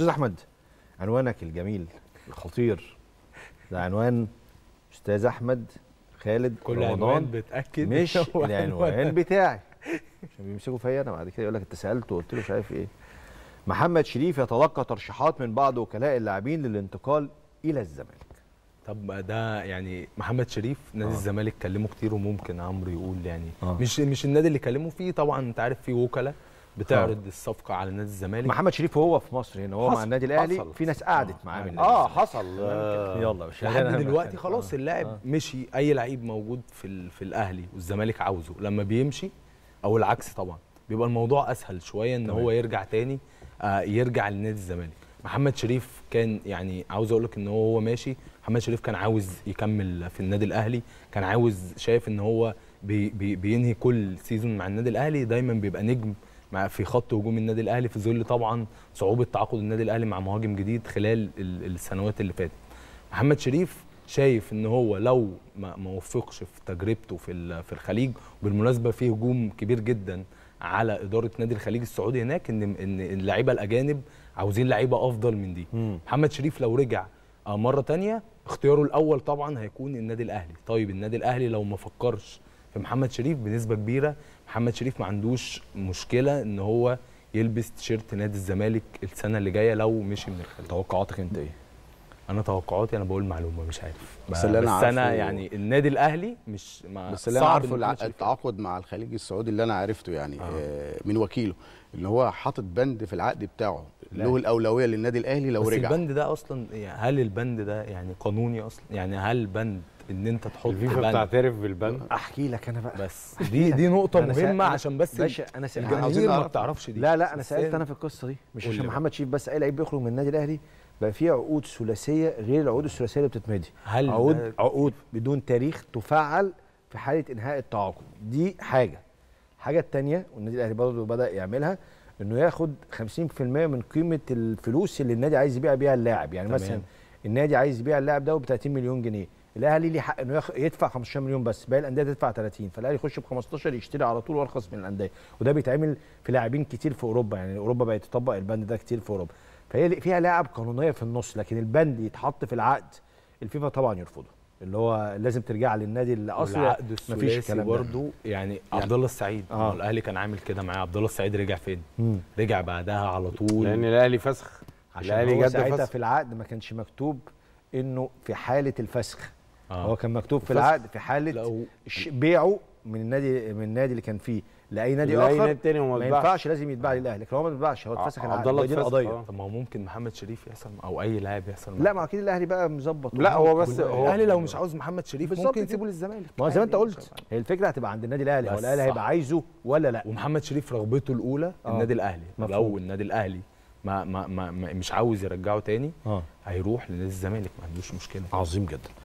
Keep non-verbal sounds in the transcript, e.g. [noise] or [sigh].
استاذ احمد عنوانك الجميل الخطير ده عنوان استاذ احمد خالد كل عنوان بتاكد مش العنوان بتاعي عشان بيمسكوا فيا انا بعد كده يقول لك انت سالته وقلت له مش عارف ايه محمد شريف يتلقى ترشيحات من بعض وكلاء اللاعبين للانتقال الى الزمالك طب ده يعني محمد شريف نادي آه. الزمالك كلمه كتير وممكن عمرو يقول يعني آه. مش مش النادي اللي كلمه فيه طبعا انت عارف فيه وكلاء بتعرض الصفقه على نادي الزمالك محمد شريف وهو في مصر هنا وهو مع النادي الاهلي في ناس قعدت معاه من اه حصل آه. يلا مش لحد دلوقتي آه. خلاص اللاعب آه. مشي اي لعيب موجود في في الاهلي والزمالك عاوزه لما بيمشي او العكس طبعا بيبقى الموضوع اسهل شويه ان هو يرجع تاني آه يرجع لنادي الزمالك محمد شريف كان يعني عاوز اقول لك ان هو ماشي محمد شريف كان عاوز يكمل في النادي الاهلي كان عاوز شايف ان هو بي بي بينهي كل سيزون مع النادي الاهلي دايما بيبقى نجم مع في خط هجوم النادي الاهلي في ظل طبعا صعوبه تعاقد النادي الاهلي مع مهاجم جديد خلال السنوات اللي فاتت محمد شريف شايف ان هو لو ما وفقش في تجربته في في الخليج وبالمناسبه في هجوم كبير جدا على اداره نادي الخليج السعودي هناك ان ان اللعيبه الاجانب عاوزين لعيبه افضل من دي مم. محمد شريف لو رجع آه، مره ثانيه اختياره الاول طبعا هيكون النادي الاهلي طيب النادي الاهلي لو ما فكرش في محمد شريف بنسبه كبيره محمد شريف ما عندوش مشكله ان هو يلبس تيشيرت نادي الزمالك السنه اللي جايه لو مشي من الخليج توقعاتك انت ايه انا توقعاتي انا بقول معلومه مش عارف بس اللي انا بس انا يعني النادي الاهلي مش مع بس اللي انا عارفه التعاقد مع الخليج السعودي اللي انا عرفته يعني آه. آه من وكيله ان هو حاطط بند في العقد بتاعه له الاولويه للنادي الاهلي لو بس رجع البند ده اصلا يعني هل البند ده يعني قانوني اصلا يعني هل بند ان انت تحط الفيفا بتعترف بالبن احكي لك انا بقى بس دي دي [laughs] نقطه مهمه عشان بس باشا انا سالت عاوزين ما بتعرفش دي لا لا انا سالت انا في القصه دي مش عشان محمد شريف بس اي لعيب بيخرج من النادي الاهلي بقى في عقود ثلاثيه غير العقود الثلاثيه اللي بتتمضي هل عقود عقود بدون تاريخ تفعل في حاله انهاء التعاقد دي حاجه الحاجه الثانيه والنادي الاهلي برضه بدا يعملها انه ياخد 50% من قيمه الفلوس اللي النادي عايز يبيع بيها اللاعب يعني تمام. مثلا النادي عايز يبيع اللاعب ده ب 30 مليون جنيه الاهلي ليه حق انه يدفع 15 مليون بس باقي الانديه تدفع 30 فالاهلي يخش ب 15 يشتري على طول وارخص من الانديه وده بيتعمل في لاعبين كتير في اوروبا يعني اوروبا بقت تطبق البند ده كتير في اوروبا فهي فيها لاعب قانونيه في النص لكن البند يتحط في العقد الفيفا طبعا يرفضه اللي هو لازم ترجع للنادي اللي اصلا مفيش كلام برضه يعني, يعني عبد الله السعيد آه. الاهلي كان عامل كده معاه عبد الله السعيد رجع فين؟ مم. رجع بعدها على طول لان الاهلي فسخ عشان الاهلي ساعتها في العقد ما كانش مكتوب انه في حاله الفسخ آه. هو كان مكتوب في العقد في حاله بيعه من النادي من النادي اللي كان فيه لاي نادي لاي اخر نادي تاني وما ينفعش لازم يتباع للاهلي لكن هو ما اتباعش هو اتفسخ آه. العقد عبد الله دي القضيه طب ما هو ممكن محمد شريف يحصل او اي لاعب يحصل لا ما اكيد الاهلي بقى مظبط لا هو بس هو الاهلي لو مش عاوز محمد شريف ممكن يسيبه للزمالك ما هو زي ما انت قلت هي الفكره هتبقى عند النادي الاهلي هو الاهلي هيبقى عايزه ولا لا ومحمد شريف رغبته الاولى آه. النادي الاهلي لو النادي الاهلي ما, ما, ما مش عاوز يرجعه تاني آه. هيروح الزمالك ما عندوش مشكله عظيم جدا